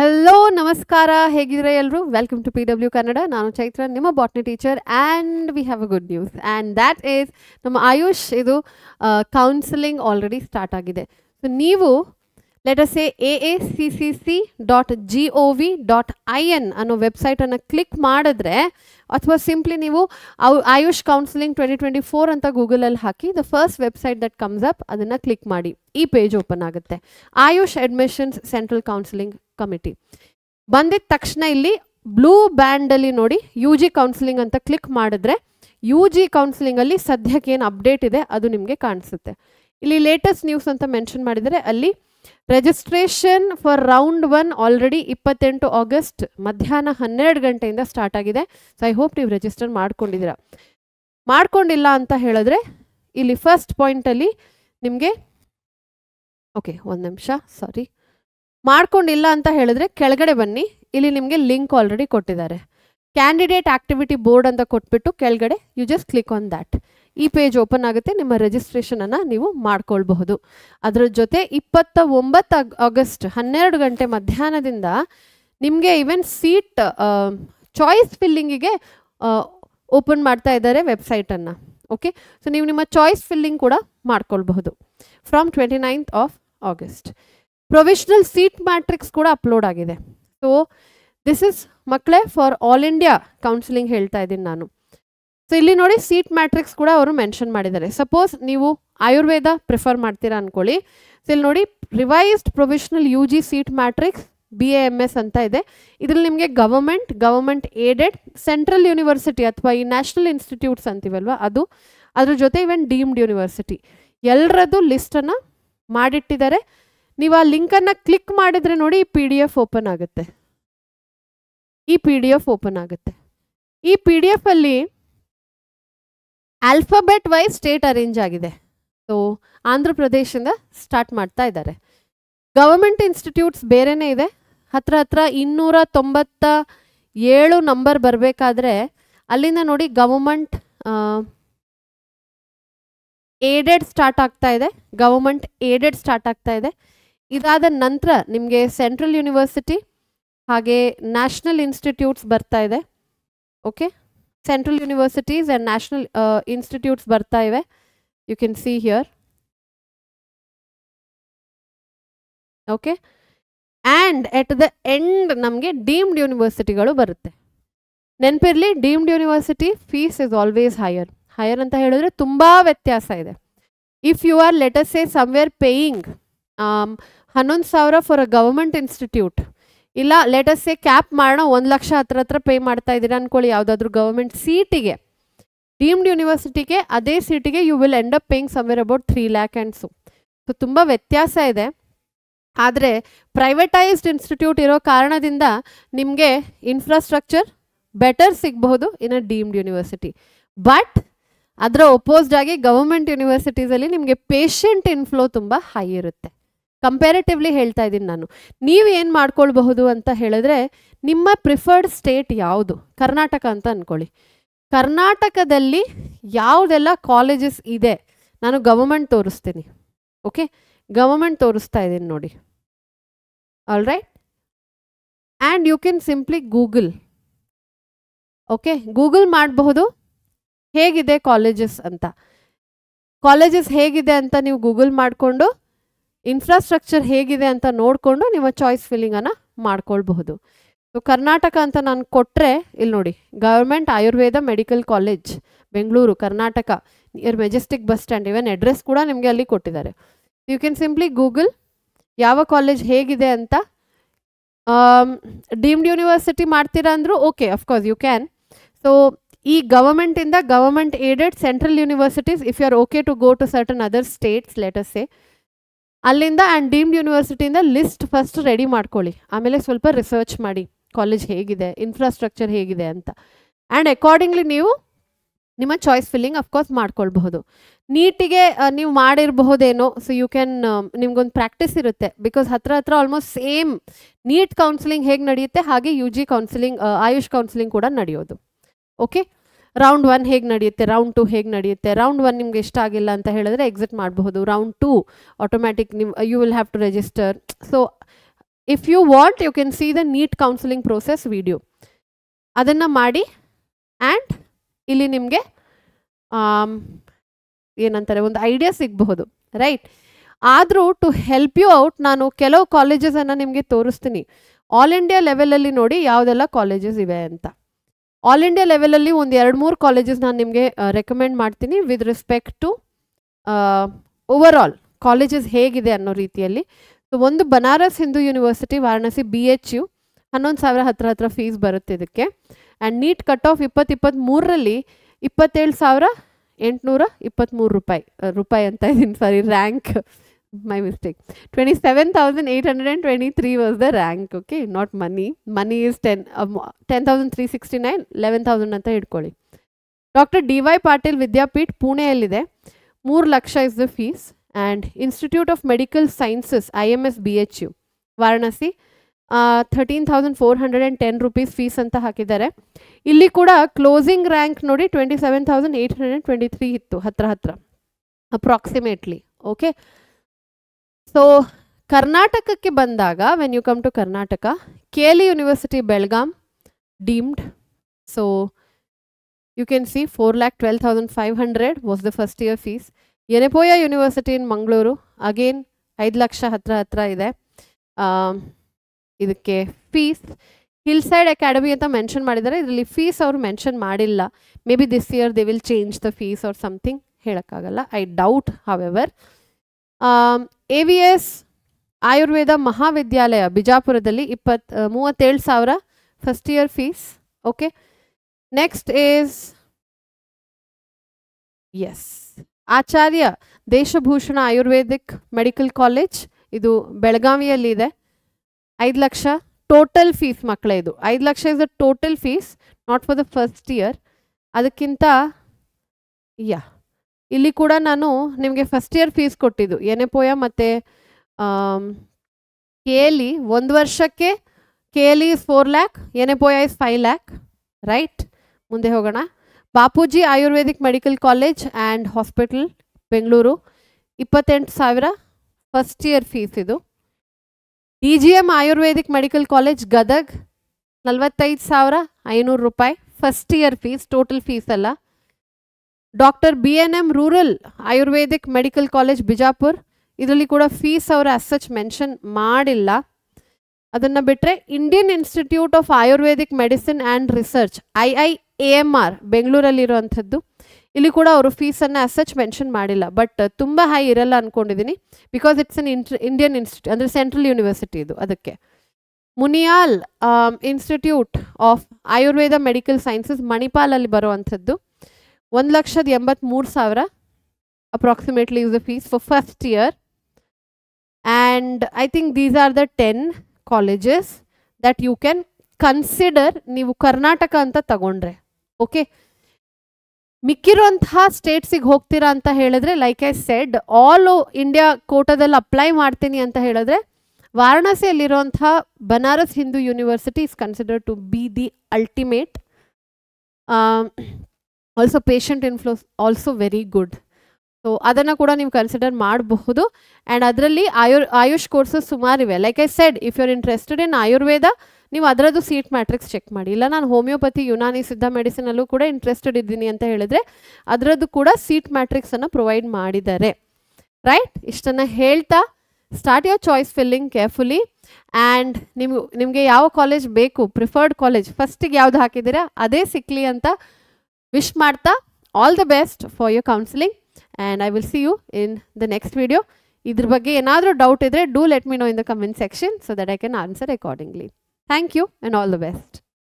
Hello ನಮಸ್ಕಾರ ಹೇಗಿದ್ರೆ ಎಲ್ಲರೂ welcome to P W Kannada ನಾನು ಚೈತ್ರ ನಿಮ್ಮ botany teacher and we have a good news and that is ನಮ್ಮ ಆಯುಷ್ ಇದು ಕೌನ್ಸಿಲಿಂಗ್ ಆಲ್ರೆಡಿ ಸ್ಟಾರ್ಟ್ ಆಗಿದೆ ಸೊ ನೀವು A C C C dot V dot I N ಅನ್ನೋ ವೆಬ್ಸೈಟನ್ನು ಕ್ಲಿಕ್ ಮಾಡಿದ್ರೆ ಅಥವಾ ಸಿಂಪ್ಲಿ ನೀವು AYUSH counselling twenty twenty four ಅಂತ ಗೂಗಲಲ್ಲಿ ಹಾಕಿ the first website that comes up ಅದನ್ನು ಕ್ಲಿಕ್ ಮಾಡಿ ಈ ಪೇಜ್ ಓಪನ್ ಆಗುತ್ತೆ AYUSH admissions central counselling committee ಬಂದಿದ ತಕ್ಷಣ ಇಲ್ಲಿ ಬ್ಲೂ ಬ್ಯಾಂಡಲ್ಲಿ ನೋಡಿ ಯು ಜಿ ಕೌನ್ಸಿಲಿಂಗ್ ಅಂತ ಕ್ಲಿಕ್ ಮಾಡಿದ್ರೆ ಯು ಜಿ ಕೌನ್ಸಿಲಿಂಗಲ್ಲಿ ಸದ್ಯಕ್ಕೆ ಏನು ಅಪ್ಡೇಟ್ ಇದೆ ಅದು ನಿಮಗೆ ಕಾಣಿಸುತ್ತೆ ಇಲ್ಲಿ ಲೇಟೆಸ್ಟ್ ನ್ಯೂಸ್ ಅಂತ ಮೆನ್ಷನ್ ಮಾಡಿದರೆ ಅಲ್ಲಿ registration for round one already ಇಪ್ಪತ್ತೆಂಟು ಆಗಸ್ಟ್ ಮಧ್ಯಾಹ್ನ ಹನ್ನೆರಡು ಗಂಟೆಯಿಂದ ಸ್ಟಾರ್ಟ್ ಆಗಿದೆ ಸೊ ಐ ಹೋಪ್ ನೀವು ರಿಜಿಸ್ಟರ್ ಮಾಡ್ಕೊಂಡಿದ್ದೀರಾ ಮಾಡ್ಕೊಂಡಿಲ್ಲ ಅಂತ ಹೇಳಿದ್ರೆ ಇಲ್ಲಿ ಫಸ್ಟ್ ಪಾಯಿಂಟಲ್ಲಿ ನಿಮಗೆ ಓಕೆ ಒಂದು ನಿಮಿಷ ಸಾರಿ ಮಾಡ್ಕೊಂಡಿಲ್ಲ ಅಂತ ಹೇಳಿದ್ರೆ ಕೆಳಗಡೆ ಬನ್ನಿ ಇಲ್ಲಿ ನಿಮಗೆ ಲಿಂಕ್ ಆಲ್ರೆಡಿ ಕೊಟ್ಟಿದ್ದಾರೆ ಕ್ಯಾಂಡಿಡೇಟ್ ಆಕ್ಟಿವಿಟಿ ಬೋರ್ಡ್ ಅಂತ ಕೊಟ್ಬಿಟ್ಟು ಕೆಳಗಡೆ you just click on that ಈ ಪೇಜ್ ಓಪನ್ ಆಗುತ್ತೆ ನಿಮ್ಮ ಅನ್ನ ನೀವು ಮಾಡ್ಕೊಳ್ಬಹುದು ಅದರ ಜೊತೆ ಇಪ್ಪತ್ತ ಒಂಬತ್ತು ಆಗಸ್ಟ್ ಹನ್ನೆರಡು ಗಂಟೆ ಮಧ್ಯಾಹ್ನದಿಂದ ನಿಮಗೆ ಈವನ್ ಸೀಟ್ ಚಾಯ್ಸ್ ಫಿಲ್ಲಿಂಗಿಗೆ ಓಪನ್ ಮಾಡ್ತಾ ಇದ್ದಾರೆ ವೆಬ್ಸೈಟನ್ನು ಓಕೆ ಸೊ ನೀವು ನಿಮ್ಮ ಚಾಯ್ಸ್ ಫಿಲ್ಲಿಂಗ್ ಕೂಡ ಮಾಡ್ಕೊಳ್ಬಹುದು from twenty ninth of August provisional seat matrix ಕೂಡ ಅಪ್ಲೋಡ್ ಆಗಿದೆ ಸೊ ದಿಸ್ ಇಸ್ ಮಕ್ಕಳೇ ಫಾರ್ ಆಲ್ ಇಂಡಿಯಾ ಕೌನ್ಸಿಲಿಂಗ್ ಹೇಳ್ತಾ ಇದ್ದೀನಿ ನಾನು ಸೊ ಇಲ್ಲಿ ನೋಡಿ ಸೀಟ್ ಮ್ಯಾಟ್ರಿಕ್ಸ್ ಕೂಡ ಅವರು ಮೆನ್ಷನ್ ಮಾಡಿದ್ದಾರೆ ಸಪೋಸ್ ನೀವು ಆಯುರ್ವೇದ ಪ್ರಿಫರ್ ಮಾಡ್ತೀರಾ ಅಂದ್ಕೊಳ್ಳಿ ಸೊ ಇಲ್ಲಿ ನೋಡಿ revised provisional U G seat matrix B A M S ಅಂತ ಇದೆ ಇದರಲ್ಲಿ ನಿಮಗೆ government government aided central university ಅಥವಾ ಈ ನ್ಯಾಷನಲ್ ಇನ್ಸ್ಟಿಟ್ಯೂಟ್ಸ್ ಅಂತೀವಲ್ವ ಅದು ಅದ್ರ ಜೊತೆ ಇವೆನ್ ಡೀಮ್ಡ್ ಯೂನಿವರ್ಸಿಟಿ ಎಲ್ಲರದ್ದು ಲಿಸ್ಟನ್ನು ಮಾಡಿಟ್ಟಿದ್ದಾರೆ ನೀವು ಆ ಲಿಂಕನ್ನು ಕ್ಲಿಕ್ ಮಾಡಿದರೆ ನೋಡಿ ಈ ಪಿ ಡಿ ಎಫ್ ಓಪನ್ ಆಗುತ್ತೆ ಈ ಪಿ ಡಿ ಎಫ್ ಓಪನ್ ಆಗುತ್ತೆ ಈ ಪಿ ಡಿ ಎಫಲ್ಲಿ ಆಲ್ಫಾಬೆಟ್ ವೈಸ್ ಸ್ಟೇಟ್ ಅರೇಂಜ್ ಆಗಿದೆ ಸೊ ಆಂಧ್ರ ಪ್ರದೇಶದಿಂದ ಸ್ಟಾರ್ಟ್ ಮಾಡ್ತಾ ಇದ್ದಾರೆ ಗವರ್ಮೆಂಟ್ ಇನ್ಸ್ಟಿಟ್ಯೂಟ್ಸ್ ಬೇರೆನೇ ಇದೆ ಹತ್ರ ಹತ್ರ ಇನ್ನೂರ ತೊಂಬತ್ತ ಏಳು ನಂಬರ್ ಬರಬೇಕಾದ್ರೆ ಅಲ್ಲಿಂದ ನೋಡಿ ಗವರ್ಮೆಂಟ್ ಏಡೆಡ್ ಸ್ಟಾರ್ಟ್ ಆಗ್ತಾ ಇದೆ ಗವರ್ಮೆಂಟ್ ಏಡೆಡ್ ಸ್ಟಾರ್ಟ್ ಆಗ್ತಾ ಇದೆ ಇದಾದ ನಂತರ ನಿಮಗೆ ಸೆಂಟ್ರಲ್ ಯೂನಿವರ್ಸಿಟಿ ಹಾಗೆ ನ್ಯಾಷನಲ್ ಇನ್ಸ್ಟಿಟ್ಯೂಟ್ಸ್ ಬರ್ತಾ ಇದೆ okay central universities and national institutes ಬರ್ತಾ ಇವೆ you can see here okay and at the end ನಮಗೆ ಡೀಮ್ಡ್ ಯೂನಿವರ್ಸಿಟಿಗಳು ಬರುತ್ತೆ ನೆನಪಿರಲಿ deemed university fees is always higher higher ಅಂತ ಹೇಳಿದ್ರೆ ತುಂಬ ವ್ಯತ್ಯಾಸ ಇದೆ if you are let's say somewhere paying ಹನ್ನೊಂದು ಸಾವಿರ ಫಾರ್ ಅ ಗವರ್ಮೆಂಟ್ ಇನ್ಸ್ಟಿಟ್ಯೂಟ್ ಇಲ್ಲ ಸೇ ಕ್ಯಾಪ್ ಮಾಡೋಣ ಒಂದು ಲಕ್ಷ ಹತ್ರ ಹತ್ರ ಪೇ ಮಾಡ್ತಾ ಇದ್ದೀರಾ ಅನ್ಕೊಳ್ಳಿ ಯಾವುದಾದ್ರೂ ಗೌರ್ಮೆಂಟ್ ಸೀಟಿಗೆ ಡೀಮ್ಡ್ ಯೂನಿವರ್ಸಿಟಿಗೆ ಅದೇ ಸೀಟಿಗೆ you will end up paying somewhere about three lakh and so so ತುಂಬ ವ್ಯತ್ಯಾಸ ಇದೆ ಆದರೆ ಪ್ರೈವೇಟೈಸ್ಡ್ ಇನ್ಸ್ಟಿಟ್ಯೂಟ್ ಇರೋ ಕಾರಣದಿಂದ ನಿಮಗೆ ಇನ್ಫ್ರಾಸ್ಟ್ರಕ್ಚರ್ ಬೆಟರ್ ಸಿಗಬಹುದು in a deemed university but ಅದರ ಒಪೋಸ್ಡ್ ಆಗಿ ಗವರ್ಮೆಂಟ್ ಯೂನಿವರ್ಸಿಟೀಸಲ್ಲಿ ನಿಮಗೆ ಪೇಷಂಟ್ ಇನ್ಫ್ಲೋ ತುಂಬ ಹೈ ಇರುತ್ತೆ ಕಂಪ್ಯಾರಿಟಿವ್ಲಿ ಹೇಳ್ತಾ ಇದ್ದೀನಿ ನಾನು ನೀವು ಏನು ಮಾಡ್ಕೊಳ್ಬಹುದು ಅಂತ ಹೇಳಿದ್ರೆ ನಿಮ್ಮ ಪ್ರಿಫರ್ಡ್ ಸ್ಟೇಟ್ ಯಾವುದು ಕರ್ನಾಟಕ ಅಂತ ಅಂದ್ಕೊಳ್ಳಿ ಕರ್ನಾಟಕದಲ್ಲಿ ಯಾವುದೆಲ್ಲ ಕಾಲೇಜಸ್ ಇದೆ ನಾನು ಗವರ್ಮೆಂಟ್ ತೋರಿಸ್ತೀನಿ ಓಕೆ ಗವರ್ಮೆಂಟ್ ತೋರಿಸ್ತಾ ಇದ್ದೀನಿ ನೋಡಿ all right and you can simply Google okay Google ಮಾಡಬಹುದು ಹೇಗಿದೆ ಕಾಲೇಜಸ್ ಅಂತ ಕಾಲೇಜಸ್ ಹೇಗಿದೆ ಅಂತ ನೀವು ಗೂಗಲ್ ಮಾಡಿಕೊಂಡು ಇನ್ಫ್ರಾಸ್ಟ್ರಕ್ಚರ್ ಹೇಗಿದೆ ಅಂತ ನೋಡಿಕೊಂಡು ನಿಮ್ಮ ಚಾಯ್ಸ್ ಫಿಲ್ಲಿಂಗನ್ನು ಮಾಡ್ಕೊಳ್ಬಹುದು ಸೊ ಕರ್ನಾಟಕ ಅಂತ ನಾನು ಕೊಟ್ಟರೆ ಇಲ್ಲಿ ನೋಡಿ government Ayurveda medical college Bengaluru Karnataka near Majestic bus stand even address ಕೂಡ ನಿಮಗೆ ಅಲ್ಲಿ ಕೊಟ್ಟಿದ್ದಾರೆ ಯು ಕ್ಯಾನ್ ಸಿಂಪ್ಲಿ ಗೂಗಲ್ ಯಾವ ಕಾಲೇಜ್ ಹೇಗಿದೆ ಅಂತ ಡೀಮ್ಡ್ um, ಯೂನಿವರ್ಸಿಟಿ ಮಾಡ್ತೀರಾ ಅಂದರೂ okay of course you can so ಈ ಗವರ್ಮೆಂಟಿಂದ government aided central universities if you are okay to go to certain other states as say ಅಲ್ಲಿಂದ ಆ್ಯಂಡ್ ಡೀಮ್ಡ್ ಯೂನಿವರ್ಸಿಟಿಯಿಂದ ಲಿಸ್ಟ್ ಫಸ್ಟ್ ರೆಡಿ ಮಾಡ್ಕೊಳ್ಳಿ ಆಮೇಲೆ ಸ್ವಲ್ಪ ರಿಸರ್ಚ್ ಮಾಡಿ ಕಾಲೇಜ್ ಹೇಗಿದೆ ಇನ್ಫ್ರಾಸ್ಟ್ರಕ್ಚರ್ ಹೇಗಿದೆ ಅಂತ ಆ್ಯಂಡ್ ಅಕಾರ್ಡಿಂಗ್ಲಿ ನೀವು ನಿಮ್ಮ ಚಾಯ್ಸ್ ಫಿಲ್ಲಿಂಗ್ ಅಫ್ಕೋರ್ಸ್ ಮಾಡ್ಕೊಳ್ಬಹುದು ನೀಟಿಗೆ ನೀವು ಮಾಡಿರಬಹುದೇನೋ ಸೊ ಯು ಕ್ಯಾನ್ ನಿಮ್ಗೊಂದು ಪ್ರಾಕ್ಟೀಸ್ ಇರುತ್ತೆ ಬಿಕಾಸ್ ಹತ್ರ ಹತ್ರ ಆಲ್ಮೋಸ್ಟ್ ಸೇಮ್ ನೀಟ್ ಕೌನ್ಸಿಲಿಂಗ್ ಹೇಗೆ ನಡೆಯುತ್ತೆ ಹಾಗೆ U G counselling AYUSH counselling ಕೂಡ ನಡೆಯೋದು ಓಕೆ ರೌಂಡ್ ಒನ್ ಹೇಗೆ ನಡೆಯುತ್ತೆ ರೌಂಡ್ ಟು ಹೇಗೆ ನಡೆಯುತ್ತೆ ರೌಂಡ್ ಒನ್ ನಿಮ್ಗೆ ಇಷ್ಟ ಆಗಿಲ್ಲ ಅಂತ ಹೇಳಿದ್ರೆ ಎಕ್ಸಿಟ್ ಮಾಡಬಹುದು ರೌಂಡ್ ಟು ಆಟೋಮ್ಯಾಟಿಕ್ ನಿಮ್ you will have to register so if you want you can see the NEET counselling process video ಅದನ್ನು ಮಾಡಿ ಆ್ಯಂಡ್ ಇಲ್ಲಿ ನಿಮಗೆ ಏನಂತಾರೆ ಒಂದು ಐಡಿಯಾ ಸಿಗಬಹುದು ರೈಟ್ ಆದರೂ ಟು ಹೆಲ್ಪ್ ಯು ಔಟ್ ನಾನು ಕೆಲವು ಕಾಲೇಜಸನ್ನು ನಿಮಗೆ ತೋರಿಸ್ತೀನಿ ಆಲ್ ಇಂಡಿಯಾ ಲೆವೆಲಲ್ಲಿ ನೋಡಿ ಯಾವುದೆಲ್ಲ ಕಾಲೇಜಸ್ ಇವೆ ಅಂತ ಆಲ್ ಇಂಡಿಯಾ ಲೆವೆಲಲ್ಲಿ ಒಂದು ಎರಡು ಮೂರು ಕಾಲೇಜಸ್ ನಾನು ನಿಮಗೆ ರೆಕಮೆಂಡ್ ಮಾಡ್ತೀನಿ with respect to overall colleges ಹೇಗಿದೆ ಅನ್ನೋ ರೀತಿಯಲ್ಲಿ ಸೊ ಒಂದು Banaras Hindu university Varanasi B H U ಹನ್ನೊಂದು ಸಾವಿರ ಹತ್ರ ಹತ್ರ ಫೀಸ್ ಬರುತ್ತೆ ಇದಕ್ಕೆ ಆ್ಯಂಡ್ ನೀಟ್ ಕಟ್ ಆಫ್ ಇಪ್ಪತ್ತು ಇಪ್ಪತ್ತ್ಮೂರರಲ್ಲಿ ಇಪ್ಪತ್ತೇಳು ಸಾವಿರ ಎಂಟುನೂರ ಇಪ್ಪತ್ತ್ಮೂರು ರೂಪಾಯಿ ರೂಪಾಯಿ ಅಂತ ಇದ್ದೀನಿ sorry rank my mistake twenty twenty seven thousand hundred and three the rank okay not money money okay ten ten money is sixty nine eleven thousand ಅಂತ ಇಟ್ಕೊಳ್ಳಿ doctor D Y Patil Vidyapeeth ಪುಣೆಯಲ್ಲಿದೆ ಮೂರು ಲಕ್ಷ is the fees and institute of medical sciences I M S B H U Varanasi thirteen thousand four hundred and ten rupees fees ಅಂತ ಹಾಕಿದ್ದಾರೆ ಇಲ್ಲಿ ಕೂಡ closing rank ನೋಡಿ twenty seven thousand eight hundred twenty three ಇತ್ತು ಹತ್ರ ಹತ್ರ approximately okay so ಕರ್ನಾಟಕಕ್ಕೆ ಬಂದಾಗ when you come to Karnataka K L university Belgaum deemed so you can see four lakh twelve thousand five hundred was the first year fees Yenepoya university in Mangaluru again ಐದು ಲಕ್ಷ ಹತ್ರ ಹತ್ರ ಇದೆ um, ಇದಕ್ಕೆ ಫೀಸ್ ಹಿಲ್ ಸೈಡ್ ಅಕಾಡೆಮಿ ಅಂತ mention ಮಾಡಿದ್ದಾರೆ ಇದರಲ್ಲಿ fees ಅವರು ಮೆನ್ಷನ್ ಮಾಡಿಲ್ಲ maybe this year they will change the fees or something ಹೇಳೋಕ್ಕಾಗಲ್ಲ I doubt ever A V S Ayurveda Mahavidyalaya ಬಿಜಾಪುರದಲ್ಲಿ ಇಪ್ಪತ್ ಮೂವತ್ತೇಳು ಸಾವಿರ first year fees okay next is S Acharya Deshbhushan ayurvedic medical college ಇದು ಬೆಳಗಾವಿಯಲ್ಲಿದೆ ಐದು ಲಕ್ಷ ಟೋಟಲ್ ಫೀಸ್ ಮಕ್ಕಳ ಇದು ಐದು ಲಕ್ಷ is the total fees not for the first year ಅದಕ್ಕಿಂತ ಯಾ ಇಲ್ಲಿ ಕೂಡ ನಾನು ನಿಮಗೆ ಫಸ್ಟ್ ಇಯರ್ ಫೀಸ್ ಕೊಟ್ಟಿದ್ದು ಎನ್ ಪೋಯ ಮತ್ತು ಕೆ ಎಲಿ ಒಂದು ವರ್ಷಕ್ಕೆ K L is four lac Yenepoya is five lakh right ಮುಂದೆ ಹೋಗೋಣ Bapuji ayurvedic medical college and hospital Bengaluru ಇಪ್ಪತ್ತೆಂಟು ಸಾವಿರ ಫಸ್ಟ್ ಇಯರ್ ಫೀಸ್ ಇದು D G M ayurvedic medical college Gadag ನಲವತ್ತೈದು ಸಾವಿರ ಐನೂರು ರೂಪಾಯಿ first year fees total fees ಅಲ್ಲ doctor B N M rural ayurvedic medical college Bijapur ಇದರಲ್ಲಿ ಕೂಡ ಫೀಸ್ ಅವರು ಅಸ್ ಸಚ್ ಮೆನ್ಷನ್ ಮಾಡಿಲ್ಲ ಅದನ್ನು ಬಿಟ್ಟರೆ Indian institute of ayurvedic medicine and research I I A M R ಬೆಂಗಳೂರಲ್ಲಿರುವಂಥದ್ದು ಇಲ್ಲಿ ಕೂಡ ಅವರು ಫೀಸನ್ನು ಅಸ್ ಸಚ್ ಮೆನ್ಷನ್ ಮಾಡಿಲ್ಲ ಬಟ್ ತುಂಬ ಹೈ ಇರಲ್ಲ ಅಂದ್ಕೊಂಡಿದ್ದೀನಿ ಬಿಕಾಸ್ ಇಟ್ಸ್ ಅನ್ ಇಂಟ್ ಇಂಡಿಯನ್ ಇನ್ಸ್ಟಿಟ್ಯೂಟ್ ಅಂದರೆ ಸೆಂಟ್ರಲ್ ಯೂನಿವರ್ಸಿಟಿ ಇದು ಅದಕ್ಕೆ Muniyal institute of Ayurveda medical sciences ಮಣಿಪಾಲಲ್ಲಿ ಬರುವಂಥದ್ದು ಒಂದು ಲಕ್ಷದ ಮೂರು ಸಾವಿರ approximately is the fees for first year and I think these are the ten colleges that you can consider ನೀವು ಕರ್ನಾಟಕ ಅಂತ ತಗೊಂಡ್ರೆ ಓಕೆ ಮಿಕ್ಕಿರುವಂತಹ ಸ್ಟೇಟ್ಸಿಗೆ ಹೋಗ್ತೀರಾ ಅಂತ ಹೇಳಿದ್ರೆ like I said all India ಕೋಟಾದಲ್ಲಿ ಅಪ್ಲೈ ಮಾಡ್ತೀನಿ ಅಂತ ಹೇಳಿದ್ರೆ ವಾರಣಾಸಿಯಲ್ಲಿರುವಂತಹ Banaras Hindu university is considered to be the ultimate also patient inflows also very good so ಅದನ್ನು ಕೂಡ ನೀವು ಕನ್ಸಿಡರ್ ಮಾಡಬಹುದು ಆ್ಯಂಡ್ ಅದರಲ್ಲಿ ಆಯುರ್ ಆಯುಷ್ ಕೋರ್ಸಸ್ ಸುಮಾರಿವೆ like I said if you are interested in Ayurveda ನೀವು ಅದರದ್ದು ಸೀಟ್ ಮ್ಯಾಟ್ರಿಕ್ಸ್ ಚೆಕ್ ಮಾಡಿ ಇಲ್ಲ ನಾನು ಹೋಮಿಯೋಪತಿ ಯುನಾನಿ ಸಿದ್ಧ ಮೆಡಿಸಿನಲ್ಲೂ ಕೂಡ ಇಂಟ್ರೆಸ್ಟೆಡ್ ಇದ್ದೀನಿ ಅಂತ ಹೇಳಿದ್ರೆ ಅದರದ್ದು ಕೂಡ ಸೀಟ್ ಮ್ಯಾಟ್ರಿಕ್ಸನ್ನು ಪ್ರೊವೈಡ್ ಮಾಡಿದ್ದಾರೆ ರೈಟ್ ಇಷ್ಟನ್ನು ಹೇಳ್ತಾ start your choice filling carefully and ನಿಮ್ಗೆ ನಿಮಗೆ ಯಾವ ಕಾಲೇಜ್ ಬೇಕು ಪ್ರಿಫರ್ಡ್ ಕಾಲೇಜ್ ಫಸ್ಟಿಗೆ ಯಾವ್ದು ಹಾಕಿದ್ದೀರಾ ಅದೇ ಸಿಕ್ಕಲಿ ಅಂತ wish Martha all the best for your counseling and I will see you in the next video. If you doubt, do let me know in the comment section so that I can answer accordingly. Thank you and all the best.